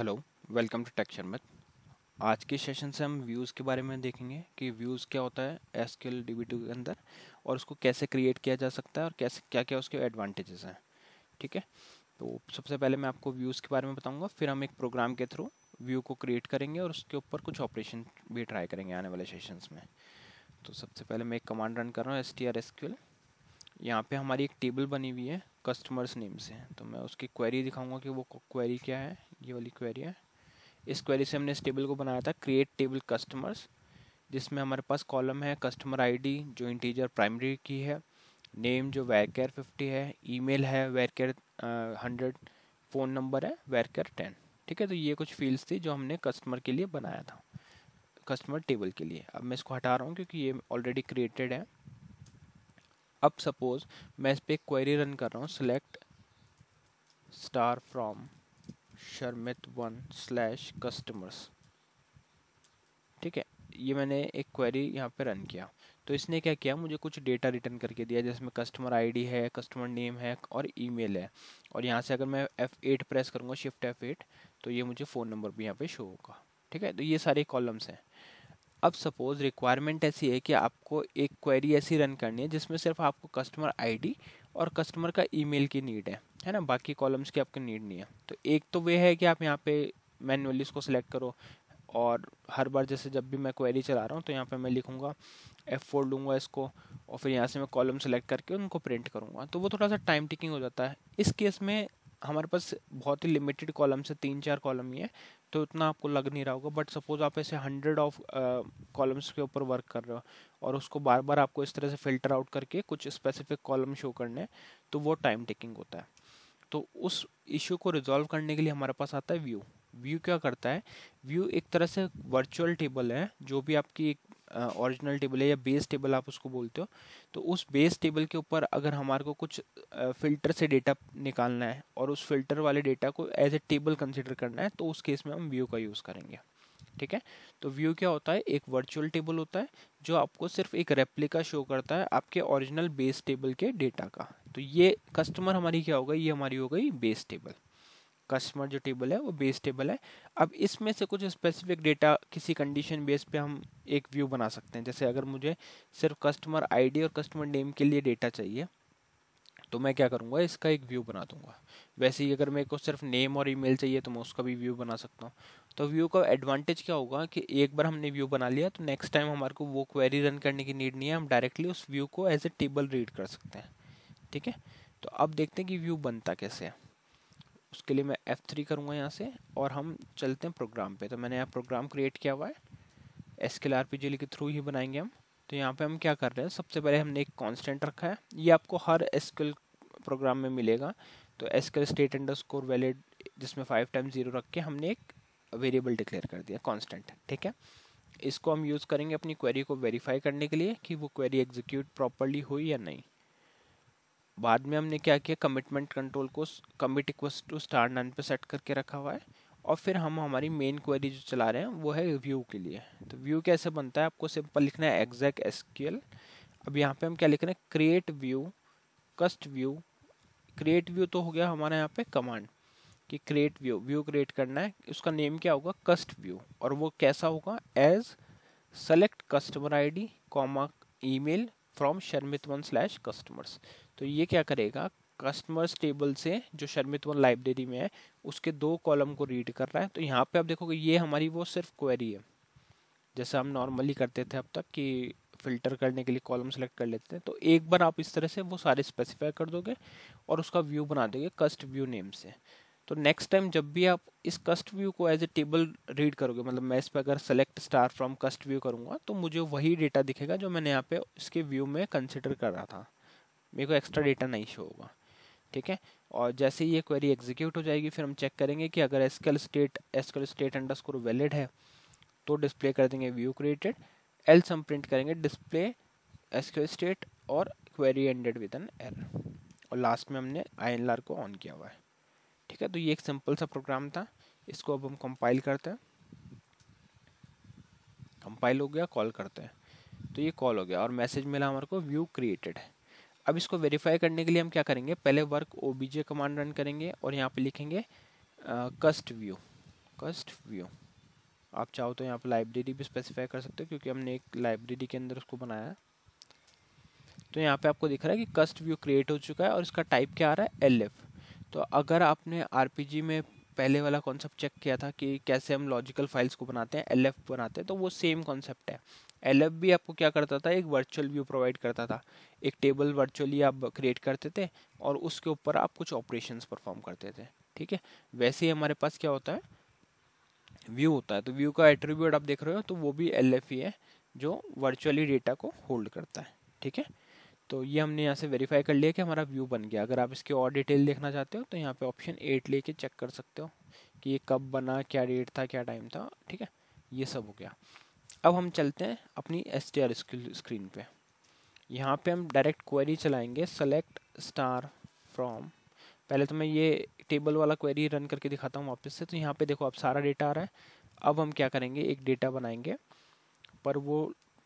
hello welcome to टेक्शन math आज के सेशन से हम व्यूज़ के बारे में देखेंगे कि व्यूज़ क्या होता है एस के के अंदर और उसको कैसे क्रिएट किया जा सकता है और कैसे क्या क्या उसके एडवांटेजेस हैं ठीक है तो सबसे पहले मैं आपको व्यूज़ के बारे में बताऊंगा फिर हम एक प्रोग्राम के थ्रू व्यू को क्रिएट करेंगे और उसके ऊपर कुछ ऑपरेशन भी ट्राई करेंगे आने वाले सेशंस में तो सबसे पहले मैं एक कमांड रन कर रहा हूँ एस टी आर एस क्यूल यहाँ पर हमारी एक टेबल बनी हुई है कस्टमर्स नेम से तो मैं उसकी क्वेरी दिखाऊँगा कि वो क्वेरी क्या है ये वाली क्वेरी है इस क्वेरी से हमने इस टेबल को बनाया था क्रिएट टेबल कस्टमर्स जिसमें हमारे पास कॉलम है कस्टमर आईडी जो इंटीजर प्राइमरी की है नेम जो वेरकेयर फिफ्टी है ईमेल है वेरकेयर हंड्रेड फ़ोन नंबर है वेरकेयर टेन ठीक है तो ये कुछ फील्ड्स थी जो हमने कस्टमर के लिए बनाया था कस्टमर टेबल के लिए अब मैं इसको हटा रहा हूँ क्योंकि ये ऑलरेडी क्रिएटेड है अब सपोज़ मैं इस पर क्वेरी रन कर रहा हूँ select star from Sharmit one slash customers ठीक है ये मैंने एक क्वेरी यहाँ पे रन किया तो इसने क्या किया मुझे कुछ डेटा रिटर्न करके दिया जिसमें कस्टमर आईडी है कस्टमर नेम है और ईमेल है और यहाँ से अगर मैं F8 प्रेस करूँगा शिफ्ट F8 तो ये मुझे फ़ोन नंबर भी यहाँ पे शो होगा ठीक है तो ये सारे कॉलम्स हैं अब सपोज़ रिक्वायरमेंट ऐसी है कि आपको एक क्वेरी ऐसी रन करनी है जिसमें सिर्फ आपको कस्टमर आई और कस्टमर का ईमेल की नीड है है ना बाकी कॉलम्स की आपकी नीड नहीं है तो एक तो वे है कि आप यहाँ पे मैनुअली इसको सेलेक्ट करो और हर बार जैसे जब भी मैं क्वेरी चला रहा हूँ तो यहाँ पे मैं लिखूँगा एफ फोर लूँगा इसको और फिर यहाँ से मैं कॉलम सेलेक्ट करके उनको प्रिंट करूँगा तो वो थोड़ा सा टाइम टेकिंग हो जाता है इस केस में हमारे पास बहुत ही लिमिटेड कॉलम्स है तीन चार कॉलम ही है तो इतना आपको लग नहीं रहा होगा बट सपोज आप ऐसे हंड्रेड ऑफ कॉलम्स के ऊपर वर्क कर रहे हो और उसको बार बार आपको इस तरह से फिल्टर आउट करके कुछ स्पेसिफिक कॉलम शो करने तो वो टाइम टेकिंग होता है तो उस इश्यू को रिजॉल्व करने के लिए हमारे पास आता है व्यू व्यू क्या करता है व्यू एक तरह से वर्चुअल टेबल है जो भी आपकी एक ओरिजिनल टेबल है या बेस टेबल आप उसको बोलते हो तो उस बेस टेबल के ऊपर अगर हमारे को कुछ फिल्टर से डेटा निकालना है और उस फिल्टर वाले डेटा को एज ए टेबल कंसिडर करना है तो उस केस में हम व्यू का यूज़ करेंगे ठीक है तो व्यू क्या होता है एक वर्चुअल टेबल होता है जो आपको सिर्फ एक रेप्लिका शो करता है आपके ओरिजिनल बेस टेबल के डेटा का तो ये कस्टमर हमारी क्या हो गई ये हमारी हो गई बेस टेबल कस्टमर जो टेबल है वो बेस टेबल है अब इसमें से कुछ स्पेसिफिक डेटा किसी कंडीशन बेस पे हम एक व्यू बना सकते हैं जैसे अगर मुझे सिर्फ कस्टमर आईडी और कस्टमर नेम के लिए डेटा चाहिए तो मैं क्या करूँगा इसका एक व्यू बना दूंगा वैसे ही अगर मेरे को सिर्फ नेम और ईमेल चाहिए तो मैं उसका भी व्यू बना सकता हूँ तो व्यू का एडवांटेज क्या होगा कि एक बार हमने व्यू बना लिया तो नेक्स्ट टाइम हमारे को वो क्वेरी रन करने की नीड नहीं है हम डायरेक्टली उस व्यू को एज ए टेबल रीड कर सकते हैं ठीक है तो अब देखते हैं कि व्यू बनता कैसे है उसके लिए मैं F3 करूँगा यहाँ से और हम चलते हैं प्रोग्राम पे तो मैंने यहाँ प्रोग्राम क्रिएट किया हुआ है एस के आर के थ्रू ही बनाएंगे हम तो यहाँ पे हम क्या कर रहे हैं सबसे पहले हमने एक कांस्टेंट रखा है ये आपको हर एस प्रोग्राम में मिलेगा तो S state underscore valid जिसमें फाइव टाइम ज़ीरो रख के हमने एक वेरिएबल डिक्लेयर कर दिया कॉन्स्टेंट ठीक है इसको हम यूज़ करेंगे अपनी क्वेरी को वेरीफाई करने के लिए कि वो क्वेरी एग्जीक्यूट प्रॉपरली हुई या नहीं बाद में हमने क्या किया कमिटमेंट कंट्रोल को commit equal to star none पे सेट करके रखा हुआ है और फिर हम हमारी मेन क्वेरी जो चला रहे हैं वो है व्यू के लिए तो व्यू कैसे बनता है आपको सिंपल लिखना है एग्जैक्ट एसक्यूएल अब यहाँ पे हम क्या लिख रहे हैं create view cust view create view तो हो गया हमारे यहाँ पे कमांड कि क्रिएट व्यू व्यू क्रिएट करना है उसका नेम क्या होगा कस्ट व्यू और वो कैसा होगा as select customer I D comma email from Sharmit one slash customers तो ये क्या करेगा कस्टमर्स टेबल से जो शर्मित वन लाइब्रेरी में है उसके दो कॉलम को रीड कर रहा है तो यहाँ पे आप देखोगे ये हमारी वो सिर्फ क्वेरी है जैसे हम नॉर्मली करते थे अब तक कि फिल्टर करने के लिए कॉलम सेलेक्ट कर लेते हैं तो एक बार आप इस तरह से वो सारे स्पेसिफाई कर दोगे और उसका व्यू बना दोगे कस्ट व्यू नेम से तो नेक्स्ट टाइम जब भी आप इस कस्ट व्यू को एज ए टेबल रीड करोगे मतलब मैं इस पर अगर select star from cust view करूँगा तो मुझे वही डेटा दिखेगा जो मैंने यहाँ पे इसके व्यू में कंसिडर करा था मेरे को एक्स्ट्रा डेटा नहीं शो होगा ठीक है और जैसे ही ये क्वेरी एग्जीक्यूट हो जाएगी फिर हम चेक करेंगे कि अगर SQL state SQL state underscore valid है तो डिस्प्ले कर देंगे व्यू क्रिएटेड एल्स हम प्रिंट करेंगे डिस्प्ले एसकेल स्टेट और query ended with an error और लास्ट में हमने आई को ऑन किया हुआ है ठीक है तो ये एक सिंपल सा प्रोग्राम था इसको अब हम कंपाइल करते हैं कंपाइल हो गया कॉल करते हैं तो ये कॉल हो गया और मैसेज मिला हमारे को व्यू क्रिएटेड अब इसको वेरीफाई करने के लिए हम क्या करेंगे पहले वर्क ओ कमांड रन करेंगे और यहाँ पे लिखेंगे कस्ट व्यू कस्ट व्यू आप चाहो तो यहाँ पे लाइब्रेरी भी स्पेसिफाई कर सकते हो क्योंकि हमने एक लाइब्रेरी के अंदर उसको बनाया है तो यहाँ पे आपको दिख रहा है कि कस्ट व्यू क्रिएट हो चुका है और इसका टाइप क्या आ रहा है एल एफ तो अगर आपने आर में पहले वाला कॉन्सेप्ट चेक किया था कि कैसे हम लॉजिकल फाइल्स को बनाते हैं एल बनाते हैं तो वो सेम कॉन्सेप्ट है एल भी आपको क्या करता था एक वर्चुअल व्यू प्रोवाइड करता था एक टेबल वर्चुअली आप क्रिएट करते थे और उसके ऊपर आप कुछ ऑपरेशन परफॉर्म करते थे ठीक है वैसे ही हमारे पास क्या होता है व्यू होता है तो व्यू का एट्रीब्यूट आप देख रहे हो तो वो भी एल ही है जो वर्चुअली डेटा को होल्ड करता है ठीक है तो ये हमने यहाँ से वेरीफाई कर लिया कि हमारा व्यू बन गया अगर आप इसके और डिटेल देखना चाहते हो तो यहाँ पे ऑप्शन एट लेके चेक कर सकते हो कि ये कब बना क्या डेट था क्या टाइम था ठीक है ये सब हो गया अब हम चलते हैं अपनी एस टी आर स्क्रीन पे यहाँ पे हम डायरेक्ट क्वेरी चलाएंगे सेलेक्ट स्टार फ्रॉम पहले तो मैं ये टेबल वाला क्वेरी रन करके दिखाता हूँ वापस से तो यहाँ पर देखो आप सारा डेटा आ रहा है अब हम क्या करेंगे एक डेटा बनाएंगे पर वो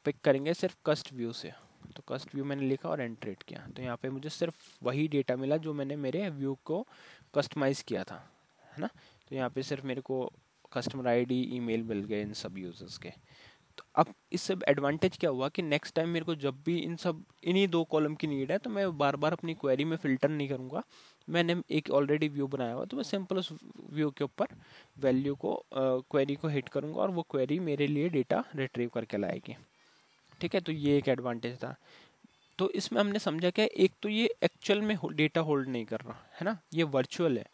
पिक करेंगे सिर्फ कस्ट व्यू से तो कस्ट व्यू मैंने लिखा और एंट्रेट किया तो यहाँ पे मुझे सिर्फ वही डेटा मिला जो मैंने मेरे व्यू को कस्टमाइज़ किया था है ना तो यहाँ पे सिर्फ मेरे को कस्टमर आईडी ईमेल मिल गए इन सब यूज़र्स के तो अब इससे एडवांटेज क्या हुआ कि नेक्स्ट टाइम मेरे को जब भी इन सब इन्हीं दो कॉलम की नीड है तो मैं बार बार अपनी क्वेरी में फ़िल्टर नहीं करूँगा मैंने एक ऑलरेडी व्यू बनाया हुआ तो मैं सिंपल उस व्यू के ऊपर वैल्यू को क्वेरी को हिट करूँगा और वो क्वेरी मेरे लिए डेटा रिट्रीव करके लाएगी ठीक है तो ये एक एडवांटेज था तो इसमें हमने समझा क्या एक तो ये एक्चुअल में डेटा होल्ड नहीं कर रहा है ना ये वर्चुअल है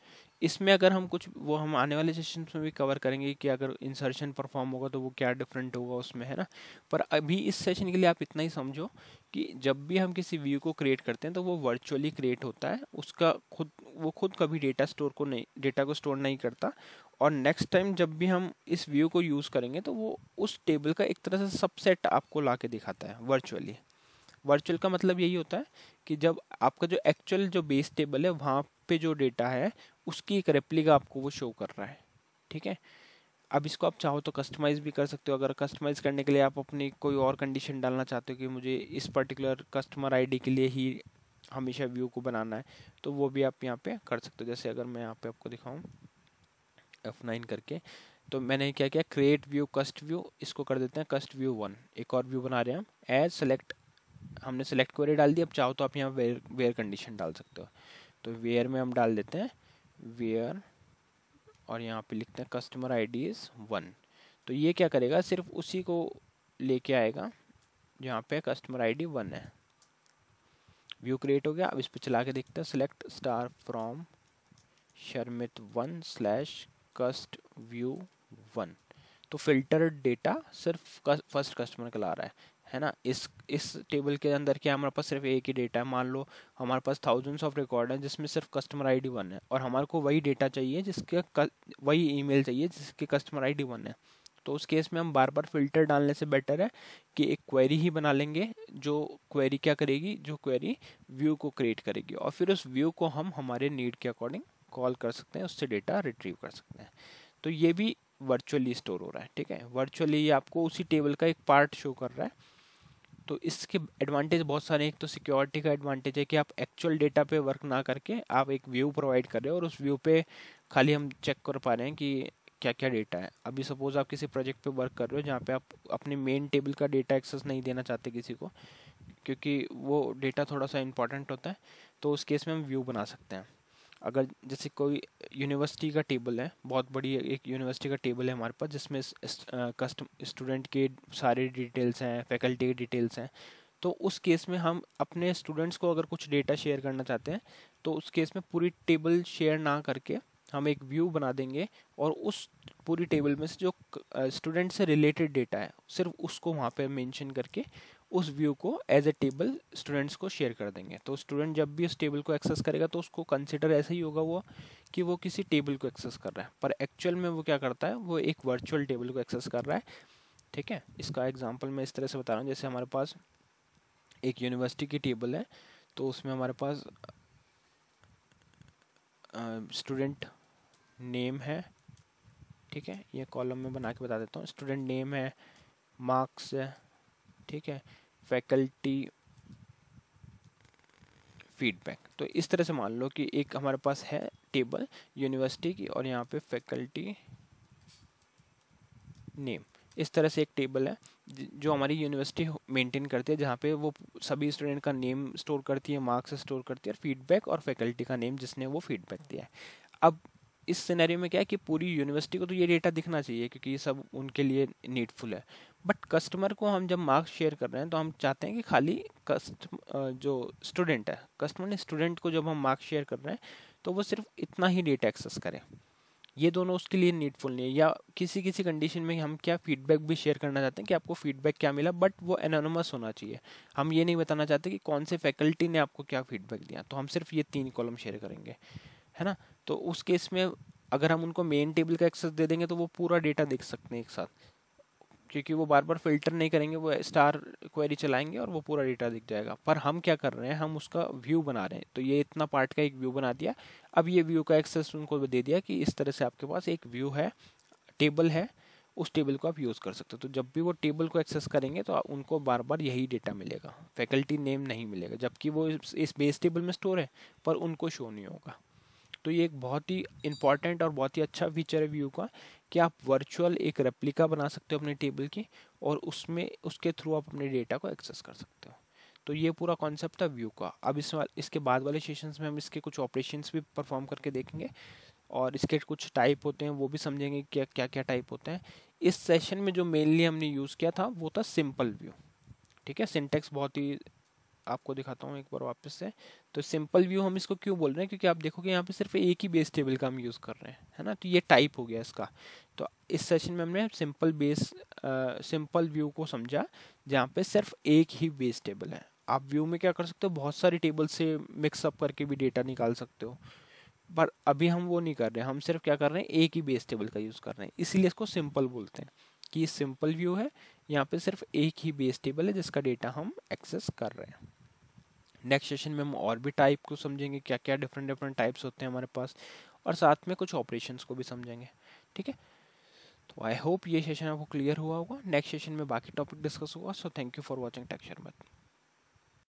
इसमें अगर हम कुछ वो हम आने वाले सेशन में भी कवर करेंगे कि अगर इंसर्शन परफॉर्म होगा तो वो क्या डिफरेंट होगा उसमें है ना पर अभी इस सेशन के लिए आप इतना ही समझो कि जब भी हम किसी व्यू को क्रिएट करते हैं तो वो वर्चुअली क्रिएट होता है उसका खुद वो खुद कभी डेटा स्टोर को नहीं डेटा को स्टोर नहीं करता और नेक्स्ट टाइम जब भी हम इस व्यू को यूज़ करेंगे तो वो उस टेबल का एक तरह से सबसेट आपको ला के दिखाता है वर्चुअली वर्चुअल का मतलब यही होता है कि जब आपका जो एक्चुअल जो बेस टेबल है वहाँ पे जो डेटा है उसकी एक रेप्लिका आपको वो शो कर रहा है ठीक है अब इसको आप चाहो तो कस्टमाइज़ भी कर सकते हो अगर कस्टमाइज़ करने के लिए आप अपनी कोई और कंडीशन डालना चाहते हो कि मुझे इस पर्टिकुलर कस्टमर आईडी के लिए ही हमेशा व्यू को बनाना है तो वो भी आप यहाँ पे कर सकते हो जैसे अगर मैं यहाँ पे आपको दिखाऊँ एफ नाइन करके तो मैंने क्या किया क्रिएट व्यू कस्ट व्यू इसको कर देते हैं कस्ट व्यू वन एक और व्यू बना रहे हैं हम एज सेलेक्ट हमने सेलेक्ट क्वेरी डाल दी अब चाहो तो आप यहाँ वेयर वेयर कंडीशन डाल सकते हो तो वेयर में हम डाल देते हैं वेयर और यहाँ पे लिखते हैं customer I D is one तो ये क्या करेगा सिर्फ उसी को लेके आएगा जहाँ पे कस्टमर आई डी वन है व्यू क्रिएट हो गया अब इस पर चला के देखते हैं select star from Sharmit one slash cust view one तो फिल्टर डेटा सिर्फ फर्स्ट कस्टमर का ला रहा है है ना इस इस टेबल के अंदर क्या हमारे पास सिर्फ एक ही डेटा है मान लो हमारे पास थाउजेंड्स ऑफ रिकॉर्ड है जिसमें सिर्फ कस्टमर आईडी वन है और हमारे को वही डेटा चाहिए जिसके वही ईमेल चाहिए जिसके कस्टमर आईडी वन है तो उस केस में हम बार बार फिल्टर डालने से बेटर है कि एक क्वेरी ही बना लेंगे जो क्वेरी क्या करेगी जो क्वेरी व्यू को क्रिएट करेगी और फिर उस व्यू को हम हमारे नीड के अकॉर्डिंग कॉल कर सकते हैं उससे डेटा रिट्रीव कर सकते हैं तो ये भी वर्चुअली स्टोर हो रहा है ठीक है वर्चुअली आपको उसी टेबल का एक पार्ट शो कर रहा है तो इसके एडवांटेज बहुत सारे एक तो सिक्योरिटी का एडवांटेज है कि आप एक्चुअल डेटा पे वर्क ना करके आप एक व्यू प्रोवाइड कर रहे हो और उस व्यू पे खाली हम चेक कर पा रहे हैं कि क्या क्या डेटा है अभी सपोज आप किसी प्रोजेक्ट पे वर्क कर रहे हो जहाँ पे आप अपने मेन टेबल का डेटा एक्सेस नहीं देना चाहते किसी को क्योंकि वो डेटा थोड़ा सा इंपॉर्टेंट होता है तो उस केस में हम व्यू बना सकते हैं अगर जैसे कोई यूनिवर्सिटी का टेबल है बहुत बड़ी एक यूनिवर्सिटी का टेबल है हमारे पास जिसमें कस्टम स्टूडेंट के सारे डिटेल्स हैं फैकल्टी के डिटेल्स हैं तो उस केस में हम अपने स्टूडेंट्स को अगर कुछ डेटा शेयर करना चाहते हैं तो उस केस में पूरी टेबल शेयर ना करके हम एक व्यू बना देंगे और उस पूरी टेबल में से जो स्टूडेंट से रिलेटेड डेटा है सिर्फ उसको वहाँ पे मेंशन करके उस व्यू को एज ए टेबल स्टूडेंट्स को शेयर कर देंगे तो स्टूडेंट जब भी उस टेबल को एक्सेस करेगा तो उसको कंसिडर ऐसा ही होगा वो कि वो किसी टेबल को एक्सेस कर रहा है पर एक्चुअल में वो क्या करता है वो एक वर्चुअल टेबल को एक्सेस कर रहा है ठीक है इसका एग्जाम्पल मैं इस तरह से बता रहा हूँ जैसे हमारे पास एक यूनिवर्सिटी की टेबल है तो उसमें हमारे पास स्टूडेंट नेम है ठीक है ये कॉलम में बना के बता देता हूँ स्टूडेंट नेम है मार्क्स है ठीक है फैकल्टी फीडबैक तो इस तरह से मान लो कि एक हमारे पास है टेबल यूनिवर्सिटी की और यहाँ पे फैकल्टी नेम इस तरह से एक टेबल है जो हमारी यूनिवर्सिटी मेंटेन करती है जहाँ पे वो सभी स्टूडेंट का नेम स्टोर करती है मार्क्स स्टोर करती है फीडबैक और फैकल्टी का नेम जिसने वो फीडबैक दिया है अब इस सिनेरियो में क्या है कि पूरी यूनिवर्सिटी को तो ये डेटा दिखना चाहिए क्योंकि ये सब उनके लिए नीडफुल है बट कस्टमर को हम जब मार्क्स शेयर कर रहे हैं तो हम चाहते हैं कि खाली कस्ट जो स्टूडेंट है कस्टमर ने स्टूडेंट को जब हम मार्क्स शेयर कर रहे हैं तो वो सिर्फ इतना ही डेटा एक्सेस करें ये दोनों उसके लिए नीडफुल नहीं है या किसी किसी कंडीशन में हम क्या फीडबैक भी शेयर करना चाहते हैं कि आपको फीडबैक क्या मिला बट वो एनोनमस होना चाहिए हम ये नहीं बताना चाहते कि कौन से फैकल्टी ने आपको क्या फीडबैक दिया तो हम सिर्फ ये तीन कॉलम शेयर करेंगे है ना तो उस केस में अगर हम उनको मेन टेबल का एक्सेस दे देंगे तो वो पूरा डेटा देख सकते हैं एक साथ क्योंकि वो बार बार फिल्टर नहीं करेंगे वो स्टार क्वेरी चलाएंगे और वो पूरा डेटा दिख जाएगा पर हम क्या कर रहे हैं हम उसका व्यू बना रहे हैं तो ये इतना पार्ट का एक व्यू बना दिया अब ये व्यू का एक्सेस उनको दे दिया कि इस तरह से आपके पास एक व्यू है टेबल है उस टेबल को आप यूज़ कर सकते हो तो जब भी वो टेबल को एक्सेस करेंगे तो उनको बार बार यही डेटा मिलेगा फैकल्टी नेम नहीं मिलेगा जबकि वो इस बेस टेबल में स्टोर है पर उनको शो नहीं होगा तो ये एक बहुत ही इंपॉर्टेंट और बहुत ही अच्छा फीचर है व्यू का कि आप वर्चुअल एक रेप्लिका बना सकते हो अपने टेबल की और उसमें उसके थ्रू आप अपने डेटा को एक्सेस कर सकते हो तो ये पूरा कॉन्सेप्ट था व्यू का अब इस इसके बाद वाले सेशंस में हम इसके कुछ ऑपरेशंस भी परफॉर्म करके देखेंगे और इसके कुछ टाइप होते हैं वो भी समझेंगे क्या क्या क्या टाइप होते हैं इस सेशन में जो मेनली हमने यूज़ किया था वो था सिंपल व्यू ठीक है सिंटेक्स बहुत ही आपको दिखाता हूँ एक बार वापस से तो सिंपल व्यू हम इसको क्यों बोल रहे हैं क्योंकि आप देखोगे यहाँ पे सिर्फ एक ही बेस टेबल का हम यूज़ कर रहे हैं है ना तो ये टाइप हो गया इसका तो इस सेशन में हमने सिंपल बेस सिंपल व्यू को समझा जहाँ पे सिर्फ एक ही बेस टेबल है आप व्यू में क्या कर सकते हो बहुत सारी टेबल से मिक्सअप करके भी डेटा निकाल सकते हो पर अभी हम वो नहीं कर रहे हम सिर्फ क्या कर रहे हैं एक ही बेस टेबल का यूज़ कर रहे हैं इसीलिए इसको सिंपल बोलते हैं कि सिंपल व्यू है यहाँ पे सिर्फ एक ही बेस टेबल है जिसका डेटा हम एक्सेस कर रहे हैं नेक्स्ट सेशन में हम और भी टाइप को समझेंगे क्या क्या डिफरेंट डिफरेंट टाइप्स होते हैं हमारे पास और साथ में कुछ ऑपरेशंस को भी समझेंगे ठीक है तो आई होप ये सेशन आपको क्लियर हुआ होगा नेक्स्ट सेशन में बाकी टॉपिक डिस्कस होगा so thank you for watching टेक्चर मैथ